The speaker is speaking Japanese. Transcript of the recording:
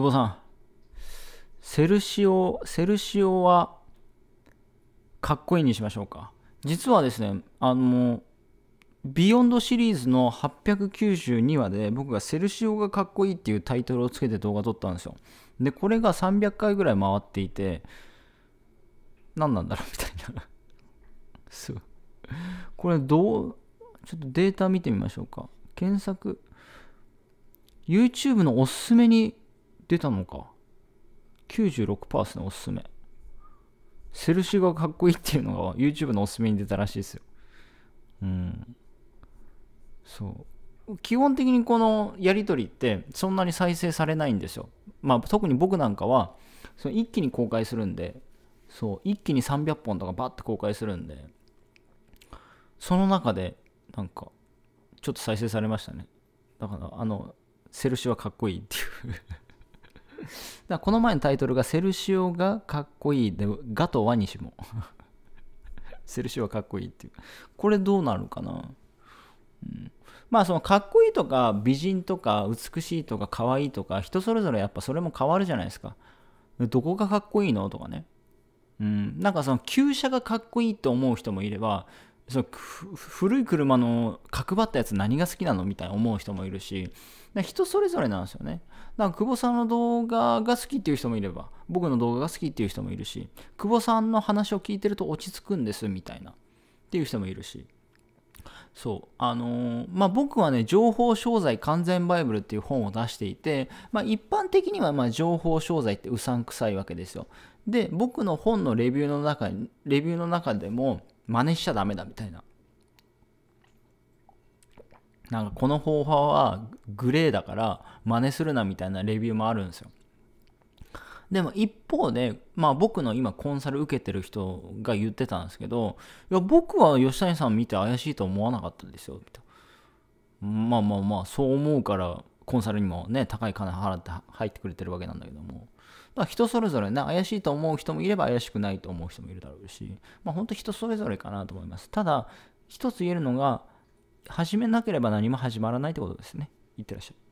久保さん、セルシオ、セルシオは、かっこいいにしましょうか。実はですね、あの、ビヨンドシリーズの892話で僕がセルシオがかっこいいっていうタイトルをつけて動画撮ったんですよ。で、これが300回ぐらい回っていて、何なんだろうみたいな。そう。これどう、ちょっとデータ見てみましょうか。検索。YouTube のおすすめに出たのか。96%っスね、おすすめ。セルシーがかっこいいっていうのが YouTube のおすすめに出たらしいですよ。うん。そう。基本的にこのやり取りってそんなに再生されないんですよ。まあ特に僕なんかはその一気に公開するんで、そう、一気に300本とかバッて公開するんで、その中でなんかちょっと再生されましたね。だからあの、セルシーはかっこいいっていうだこの前のタイトルが「セルシオがかっこいい」で「ガとワニシも」セルシオはかっこいいっていうこれどうなるかな、うん、まあそのかっこいいとか美人とか美しいとか可愛いとか人それぞれやっぱそれも変わるじゃないですかどこがかっこいいのとかねうん、なんかその旧車がかっこいいと思う人もいればそ古い車の角張ったやつ何が好きなのみたいな思う人もいるし人それぞれなんですよねだから久保さんの動画が好きっていう人もいれば僕の動画が好きっていう人もいるし久保さんの話を聞いてると落ち着くんですみたいなっていう人もいるしそうあのー、まあ、僕はね「情報商材完全バイブル」っていう本を出していて、まあ、一般的にはま情報商材ってうさんくさいわけですよで僕の本のレビューの中にレビューの中でも真似しちゃダメだみたいななんかこの方法はグレーだから真似するなみたいなレビューもあるんですよでも一方で、まあ僕の今コンサル受けてる人が言ってたんですけど、いや僕は吉谷さん見て怪しいと思わなかったですよ、な。まあまあまあ、そう思うから、コンサルにもね、高い金払って入ってくれてるわけなんだけども。だから人それぞれね、怪しいと思う人もいれば怪しくないと思う人もいるだろうし、まあ本当人それぞれかなと思います。ただ、一つ言えるのが、始めなければ何も始まらないってことですね。いってらっしゃい。